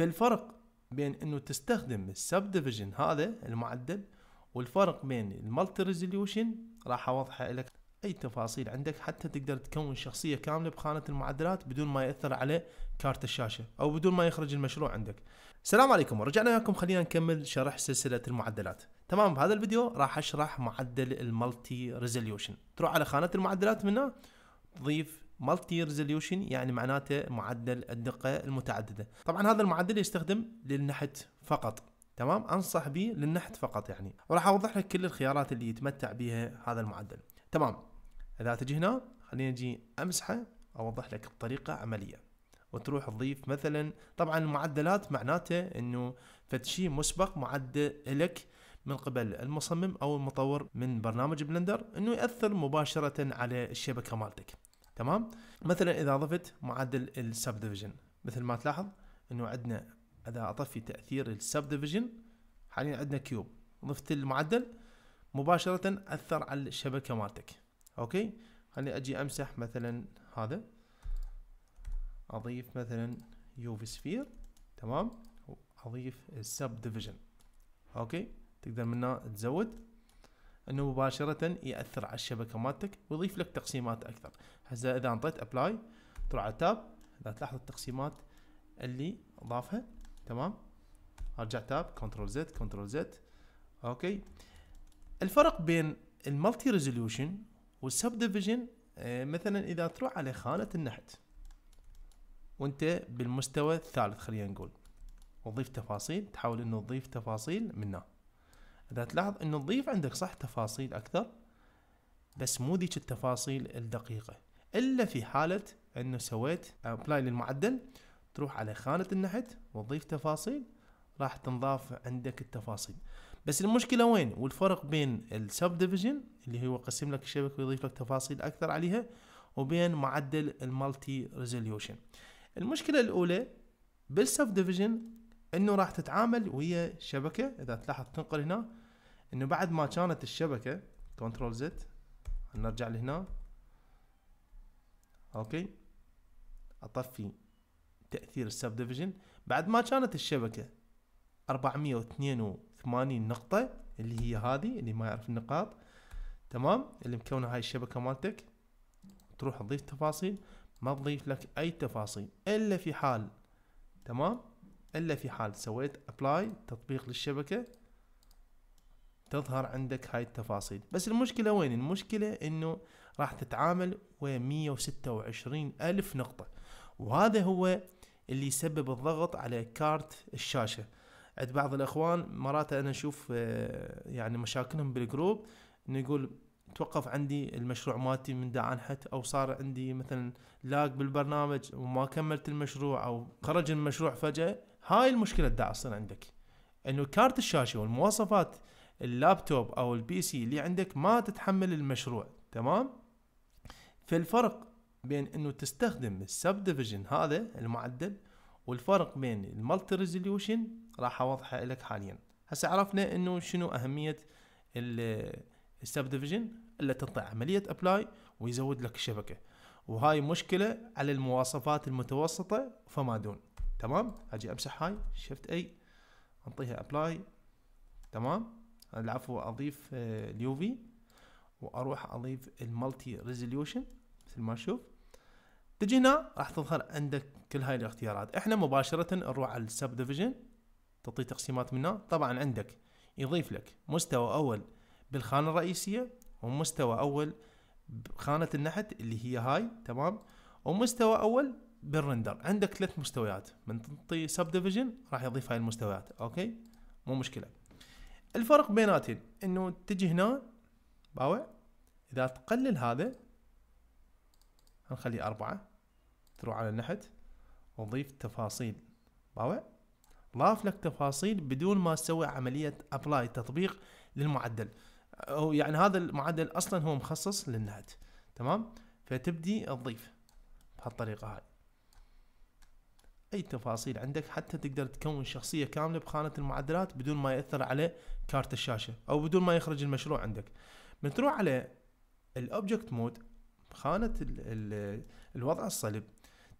فالفرق بين انه تستخدم السب ديفيجن هذا المعدل والفرق بين المالتي ريزوليوشن راح اوضحها لك اي تفاصيل عندك حتى تقدر تكون شخصيه كامله بخانه المعدلات بدون ما ياثر على كارت الشاشه او بدون ما يخرج المشروع عندك. السلام عليكم ورجعنا وياكم خلينا نكمل شرح سلسله المعدلات. تمام بهذا الفيديو راح اشرح معدل المالتي ريزوليوشن. تروح على خانه المعدلات منها تضيف مالتي ريزوليوشن يعني معناته معدل الدقه المتعدده طبعا هذا المعدل يستخدم للنحت فقط تمام انصح به للنحت فقط يعني وراح اوضح لك كل الخيارات اللي يتمتع بها هذا المعدل تمام اذا تجي هنا خلينا نجي امسحه اوضح لك الطريقة عمليه وتروح تضيف مثلا طبعا المعدلات معناته انه فتشي مسبق معدل لك من قبل المصمم او المطور من برنامج بلندر انه ياثر مباشره على الشبكه مالتك تمام مثلا اذا ضفت معدل السب ديفيجن مثل ما تلاحظ انه عندنا اذا اطفي تاثير السب ديفيجن حاليا عندنا كيوب ضفت المعدل مباشره اثر على الشبكه مالتك اوكي خليني اجي امسح مثلا هذا اضيف مثلا يوفي سفير تمام اضيف السب ديفيجن اوكي تقدر منها تزود انه مباشره ياثر على الشبكه مالتك ويضيف لك تقسيمات اكثر هسه اذا انطيت ابلاي تروح على تاب اذا تلاحظ التقسيمات اللي ضافها تمام ارجع تاب كنترول زد كنترول زد اوكي الفرق بين المالتي ريزولوشن والسب ديفيجن مثلا اذا تروح على خانه النحت وانت بالمستوى الثالث خلينا نقول وضيف تفاصيل تحاول انه تضيف تفاصيل منه اذا تلاحظ انه تضيف عندك صح تفاصيل اكثر بس مو ذيك التفاصيل الدقيقة الا في حالة انه سويت ابلاي للمعدل تروح على خانة النحت وتضيف تفاصيل راح تنضاف عندك التفاصيل بس المشكلة وين والفرق بين السب ديفيجن اللي هو قسم لك الشبكة ويضيف لك تفاصيل اكثر عليها وبين معدل المالتي ريزوليوشن المشكلة الاولى بالسب ديفيجن انه راح تتعامل ويا شبكة اذا تلاحظ تنقل هنا انه بعد ما كانت الشبكه كنترول زد نرجع لهنا اوكي اطفي تاثير السب ديفيجن بعد ما كانت الشبكه 482 نقطه اللي هي هذه اللي ما يعرف النقاط تمام اللي مكونه هاي الشبكه مالتك تروح تضيف تفاصيل ما تضيف لك اي تفاصيل الا في حال تمام الا في حال سويت ابلاي تطبيق للشبكه تظهر عندك هاي التفاصيل بس المشكلة وين المشكلة انه راح تتعامل ويا 126 الف نقطة وهذا هو اللي يسبب الضغط على كارت الشاشة عند بعض الاخوان مرات انا اشوف آه، يعني مشاكلهم بالجروب انه يقول توقف عندي المشروع مالتي من دا عنحت او صار عندي مثلا لاج بالبرنامج وما كملت المشروع او خرج المشروع فجأة هاي المشكلة دا عندك انه كارت الشاشة والمواصفات اللابتوب او البي سي اللي عندك ما تتحمل المشروع تمام فالفرق بين انه تستخدم السب ديفيجن هذا المعدل والفرق بين المالتي ريزوليوشن راح اوضحه لك حاليا هسه عرفنا انه شنو اهميه السب ديفيجن اللي تنطي عمليه ابلاي ويزود لك الشبكه وهاي مشكله على المواصفات المتوسطه فما دون تمام اجي امسح هاي شفت اي انطيها ابلاي تمام العفو اضيف آه، اليوفي واروح اضيف المالتي ريزوليوشن مثل ما تشوف تجي هنا راح تظهر عندك كل هاي الاختيارات احنا مباشرة نروح على السب ديفيجن تعطي تقسيمات منها طبعا عندك يضيف لك مستوى اول بالخانة الرئيسية ومستوى اول بخانة النحت اللي هي هاي تمام ومستوى اول بالرندر عندك ثلاث مستويات من تعطي سب ديفيجن راح يضيف هاي المستويات اوكي مو مشكله الفرق بيناتهم انه تجي هنا باوع اذا تقلل هذا هنخليه اربعة تروح على النحت وضيف تفاصيل باوع ضاف لك تفاصيل بدون ما تسوي عملية ابلاي تطبيق للمعدل او يعني هذا المعدل اصلا هو مخصص للنحت تمام فتبدي تضيف بهالطريقة هاي اي تفاصيل عندك حتى تقدر تكون شخصيه كامله بخانه المعدلات بدون ما ياثر على كارت الشاشه او بدون ما يخرج المشروع عندك بتروح على الاوبجكت مود بخانه الـ الـ الوضع الصلب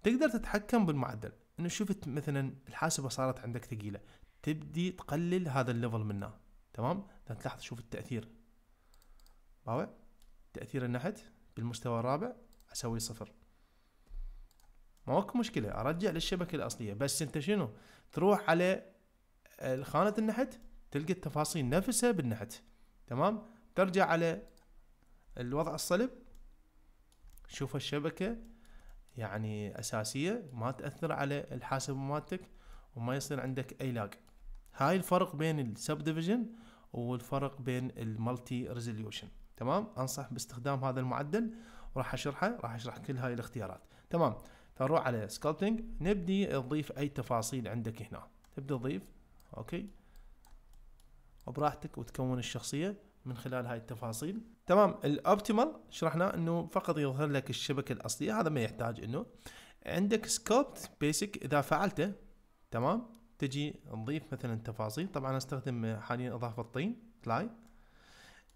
تقدر تتحكم بالمعدل انه شفت مثلا الحاسبه صارت عندك ثقيله تبدي تقلل هذا الليفل منه تمام تلاحظ شوف التاثير باوع تاثير النحت بالمستوى الرابع اسوي صفر ماكو مشكله ارجع للشبكه الاصليه بس انت شنو تروح على آه، خانه النحت تلقى التفاصيل نفسها بالنحت تمام ترجع على الوضع الصلب شوف الشبكه يعني اساسيه ما تاثر على الحاسب مالتك وما يصير عندك اي لاج هاي الفرق بين السب ديفيجن والفرق بين المالتي ريزوليوشن تمام انصح باستخدام هذا المعدل وراح اشرحه راح اشرح كل هاي الاختيارات تمام فنروح على سكالتنج نبدي نضيف اي تفاصيل عندك هنا تبدي تضيف اوكي وبراحتك وتكون الشخصيه من خلال هاي التفاصيل تمام الاوبتيمال شرحنا انه فقط يظهر لك الشبكه الاصليه هذا ما يحتاج انه عندك سكوبت بيسك اذا فعلته تمام تجي نضيف مثلا تفاصيل طبعا استخدم حاليا اضافه الطين تلاي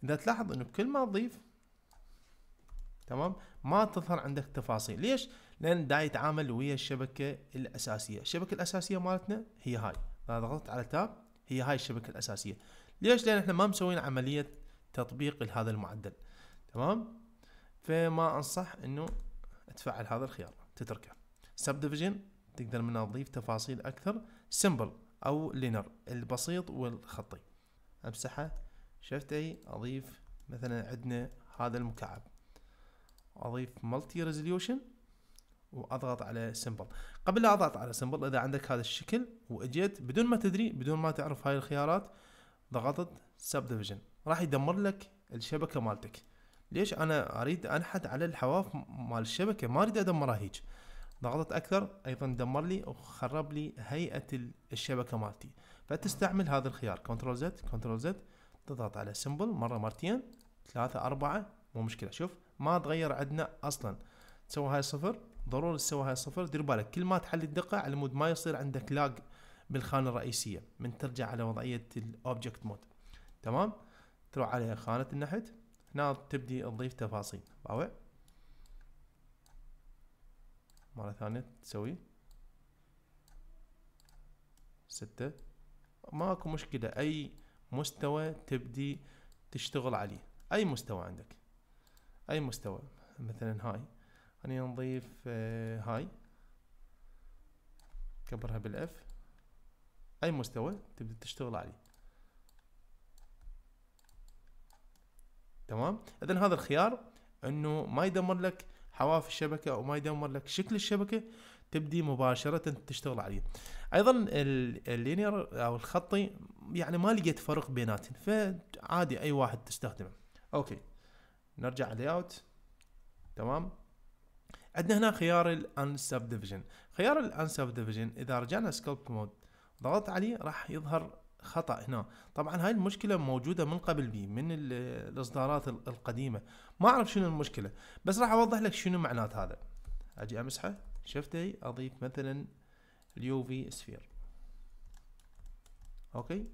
اذا تلاحظ انه كل ما تضيف تمام ما تظهر عندك تفاصيل ليش لان دا يتعامل ويا الشبكه الاساسيه الشبكه الاساسيه مالتنا هي هاي اذا ضغطت على تاب هي هاي الشبكه الاساسيه ليش لان احنا ما مسوين عمليه تطبيق لهذا المعدل تمام فما انصح انه تفعل هذا الخيار تتركه سب ديفيجن تقدر منها تضيف تفاصيل اكثر سمبل او لينر البسيط والخطي امسحه شفتي اضيف مثلا عندنا هذا المكعب اضيف ملتي ريزوليوشن واضغط على سمبل قبل لا اضغط على سمبل اذا عندك هذا الشكل واجيت بدون ما تدري بدون ما تعرف هاي الخيارات ضغطت سب ديفيجن راح يدمر لك الشبكه مالتك ليش انا اريد انحت على الحواف مال الشبكه ما اريد ادمرها هيك ضغطت اكثر ايضا دمر لي وخرب لي هيئه الشبكه مالتي فتستعمل هذا الخيار كنترول زد كنترول زد تضغط على سمبل مره مرتين ثلاثة أربعة مو مشكلة شوف ما تغير عندنا اصلا تسوي هاي صفر ضروري تسوي هاي صفر دير بالك كل ما تحل الدقه على مود ما يصير عندك لاج بالخانه الرئيسيه من ترجع على وضعيه الاوبجكت مود تمام تروح على خانه النحت هنا تبدي تضيف تفاصيل طبعا مرة ثانية تسوي ستة ماكو مشكلة أي مستوى تبدي تشتغل عليه أي مستوى عندك اي مستوى مثلا هاي اني نضيف آه، هاي كبرها بالاف اي مستوى تبدأ تشتغل عليه تمام اذا هذا الخيار انه ما يدمر لك حواف الشبكه او ما يدمر لك شكل الشبكه تبدي مباشره تشتغل عليه ايضا اللينير او الخطي يعني ما لقيت فرق بيناتهم فعادي اي واحد تستخدمه اوكي نرجع على اوت تمام عندنا هنا خيار الان سب ديفيجن خيار الان سب ديفيجن اذا رجعنا سكوبت مود ضغطت عليه راح يظهر خطا هنا طبعا هاي المشكله موجوده من قبل بي من الاصدارات القديمه ما اعرف شنو المشكله بس راح اوضح لك شنو معنات هذا اجي امسحه شفتي اضيف مثلا اليو في سفير اوكي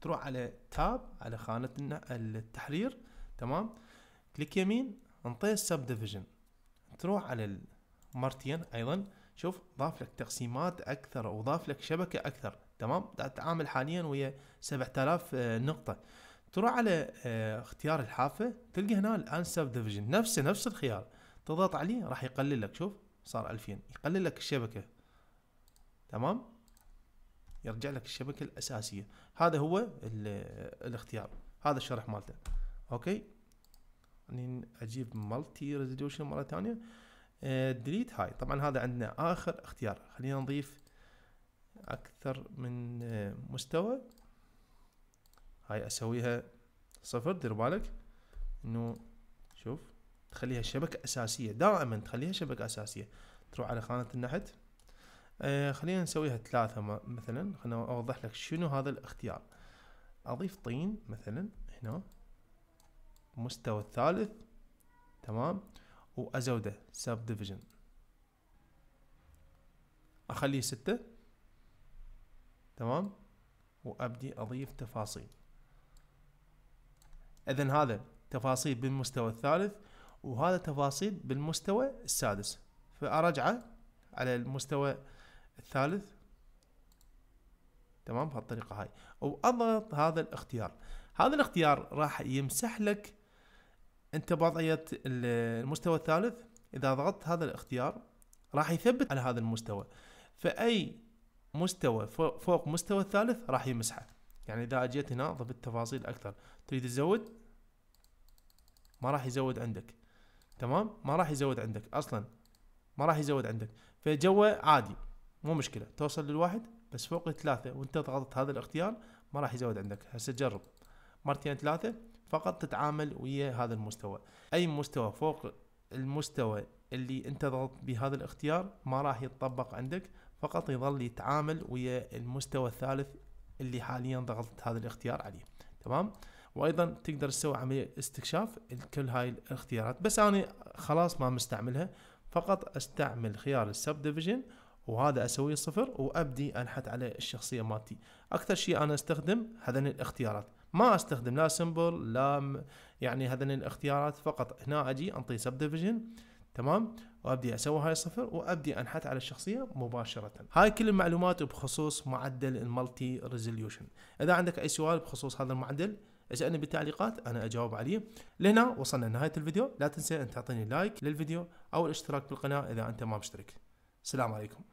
تروح على تاب على خانه التحرير تمام كليك يمين انطي السب ديفيجن تروح على المرتين ايضا شوف ضاف لك تقسيمات اكثر وضاف لك شبكه اكثر تمام تتعامل حاليا ويا 7000 آه، نقطه تروح على آه، اختيار الحافه تلقى هنا الان سب ديفيجن نفسه نفس الخيار تضغط عليه راح يقلل لك شوف صار 2000 يقلل لك الشبكه تمام يرجع لك الشبكه الاساسيه هذا هو الاختيار هذا الشرح مالته اوكي اني اجيب مالتي ريزوليوشن مره ثانيه ديليت آه، هاي طبعا هذا عندنا اخر اختيار خلينا نضيف اكثر من آه، مستوى هاي اسويها صفر دير بالك انه شوف تخليها شبكة اساسية دائما تخليها شبكة اساسية تروح على خانة النحت آه خلينا نسويها ثلاثة مثلا خلينا اوضح لك شنو هذا الاختيار اضيف طين مثلا هنا مستوى الثالث تمام وازوده سب ديفيجن اخليه ستة تمام وابدي اضيف تفاصيل اذا هذا تفاصيل بالمستوى الثالث وهذا تفاصيل بالمستوى السادس فارجعه على المستوى الثالث تمام بهالطريقه هاي واضغط هذا الاختيار هذا الاختيار راح يمسح لك انت بوضعيه المستوى الثالث اذا ضغطت هذا الاختيار راح يثبت على هذا المستوى فاي مستوى فوق مستوى الثالث راح يمسحه يعني اذا اجيت هنا ضبط تفاصيل اكثر تريد تزود ما راح يزود عندك تمام ما راح يزود عندك اصلا ما راح يزود عندك فجوه عادي مو مشكله توصل للواحد بس فوق الثلاثة وانت ضغطت هذا الاختيار ما راح يزود عندك هسه جرب مرتين ثلاثة فقط تتعامل ويا هذا المستوى اي مستوى فوق المستوى اللي انت ضغطت بهذا الاختيار ما راح يتطبق عندك فقط يظل يتعامل ويا المستوى الثالث اللي حاليا ضغطت هذا الاختيار عليه تمام وايضا تقدر تسوي عملية استكشاف لكل هاي الاختيارات بس انا خلاص ما مستعملها فقط استعمل خيار السب ديفيجن وهذا اسويه صفر وابدي انحت على الشخصية مالتي اكثر شيء انا استخدم هذين الاختيارات ما استخدم لا سمبل لا يعني هذين الاختيارات فقط هنا اجي انطي سب ديفيجن تمام وابدي اسوي هاي الصفر وابدي انحت على الشخصيه مباشره هاي كل المعلومات بخصوص معدل المالتي ريزوليوشن اذا عندك اي سؤال بخصوص هذا المعدل اسالني بالتعليقات انا اجاوب عليه لهنا وصلنا لنهايه الفيديو لا تنسى ان تعطيني لايك للفيديو او الاشتراك بالقناه اذا انت ما مشترك السلام عليكم